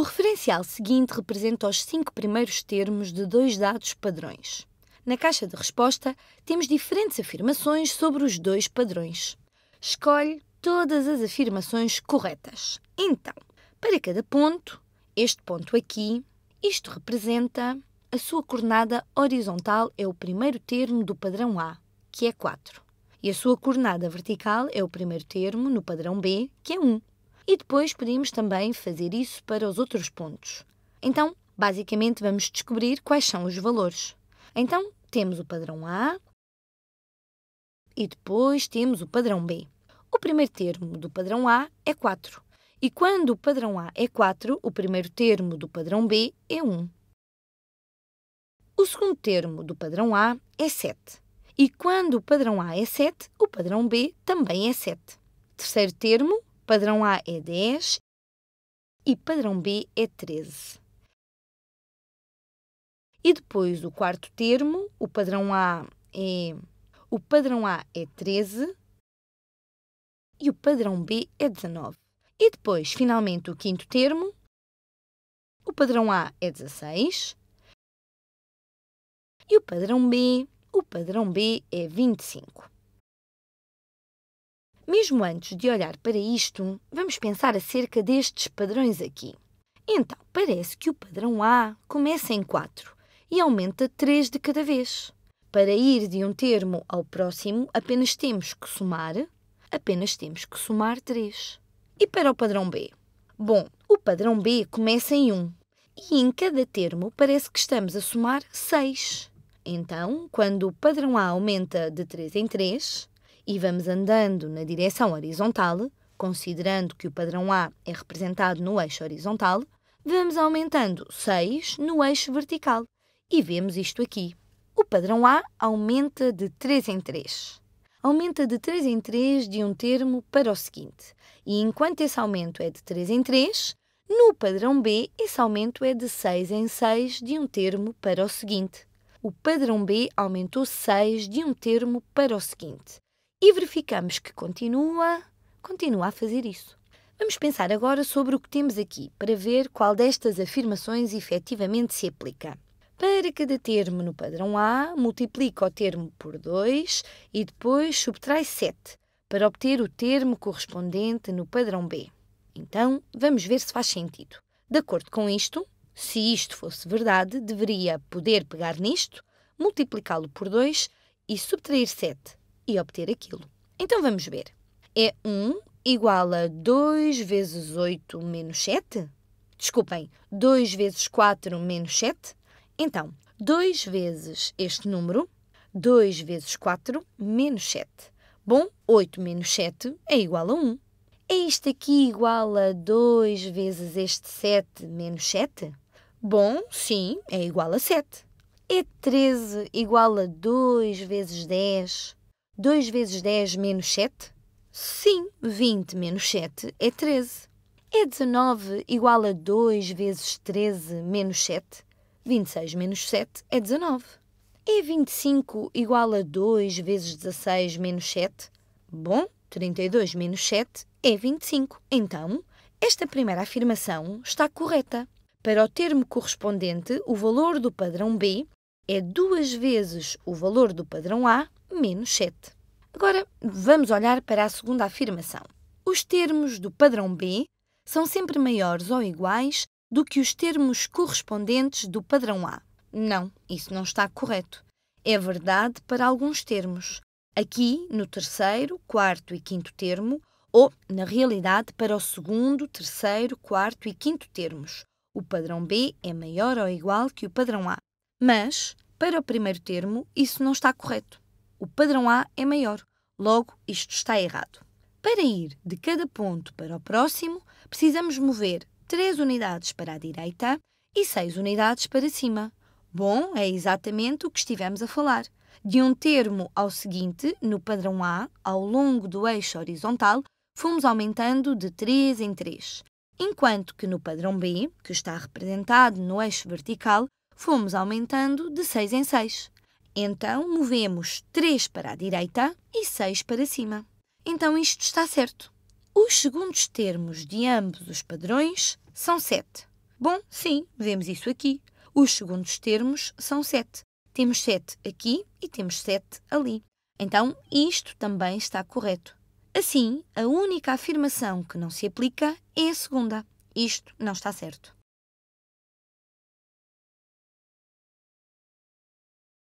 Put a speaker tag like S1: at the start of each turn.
S1: O referencial seguinte representa os cinco primeiros termos de dois dados padrões. Na caixa de resposta, temos diferentes afirmações sobre os dois padrões. Escolhe todas as afirmações corretas. Então, para cada ponto, este ponto aqui, isto representa a sua coordenada horizontal é o primeiro termo do padrão A, que é 4. E a sua coordenada vertical é o primeiro termo no padrão B, que é 1. E depois podemos também fazer isso para os outros pontos. Então, basicamente, vamos descobrir quais são os valores. Então, temos o padrão A e depois temos o padrão B. O primeiro termo do padrão A é 4. E quando o padrão A é 4, o primeiro termo do padrão B é 1. O segundo termo do padrão A é 7. E quando o padrão A é 7, o padrão B também é 7. Terceiro termo padrão A é 10 e padrão B é 13. E depois o quarto termo, o padrão A é o padrão A é 13 e o padrão B é 19. E depois, finalmente, o quinto termo, o padrão A é 16 e o padrão B, o padrão B é 25. Mesmo antes de olhar para isto, vamos pensar acerca destes padrões aqui. Então, parece que o padrão A começa em 4 e aumenta 3 de cada vez. Para ir de um termo ao próximo, apenas temos que somar, apenas temos que somar 3. E para o padrão B? Bom, o padrão B começa em 1 e em cada termo parece que estamos a somar 6. Então, quando o padrão A aumenta de 3 em 3, e vamos andando na direção horizontal, considerando que o padrão A é representado no eixo horizontal, vamos aumentando 6 no eixo vertical e vemos isto aqui. O padrão A aumenta de 3 em 3. Aumenta de 3 em 3 de um termo para o seguinte. E enquanto esse aumento é de 3 em 3, no padrão B esse aumento é de 6 em 6 de um termo para o seguinte. O padrão B aumentou 6 de um termo para o seguinte e verificamos que continua, continua a fazer isso. Vamos pensar agora sobre o que temos aqui para ver qual destas afirmações efetivamente se aplica. Para cada termo no padrão A, multiplica o termo por 2 e depois subtrai 7 para obter o termo correspondente no padrão B. Então, vamos ver se faz sentido. De acordo com isto, se isto fosse verdade, deveria poder pegar nisto, multiplicá-lo por 2 e subtrair 7 e obter aquilo. Então vamos ver. É 1 igual a 2 vezes 8 menos 7? Desculpem, 2 vezes 4 menos 7? Então, 2 vezes este número, 2 vezes 4 menos 7. Bom, 8 menos 7 é igual a 1. É isto aqui igual a 2 vezes este 7 menos 7? Bom, sim, é igual a 7. É 13 igual a 2 vezes 10 2 vezes 10 menos 7? Sim, 20 menos 7 é 13. É 19 igual a 2 vezes 13 menos 7? 26 menos 7 é 19. É 25 igual a 2 vezes 16 menos 7? Bom, 32 menos 7 é 25. Então, esta primeira afirmação está correta. Para o termo correspondente, o valor do padrão B é duas vezes o valor do padrão A menos 7. Agora vamos olhar para a segunda afirmação. Os termos do padrão B são sempre maiores ou iguais do que os termos correspondentes do padrão A. Não, isso não está correto. É verdade para alguns termos. Aqui, no terceiro, quarto e quinto termo, ou, na realidade, para o segundo, terceiro, quarto e quinto termos. O padrão B é maior ou igual que o padrão A. Mas, para o primeiro termo, isso não está correto. O padrão A é maior, logo, isto está errado. Para ir de cada ponto para o próximo, precisamos mover 3 unidades para a direita e 6 unidades para cima. Bom, é exatamente o que estivemos a falar. De um termo ao seguinte, no padrão A, ao longo do eixo horizontal, fomos aumentando de 3 em 3. Enquanto que no padrão B, que está representado no eixo vertical, fomos aumentando de 6 em 6. Então movemos 3 para a direita e 6 para cima. Então isto está certo. Os segundos termos de ambos os padrões são 7. Bom, sim, vemos isso aqui. Os segundos termos são 7. Temos 7 aqui e temos 7 ali. Então isto também está correto. Assim, a única afirmação que não se aplica é a segunda. Isto não está certo.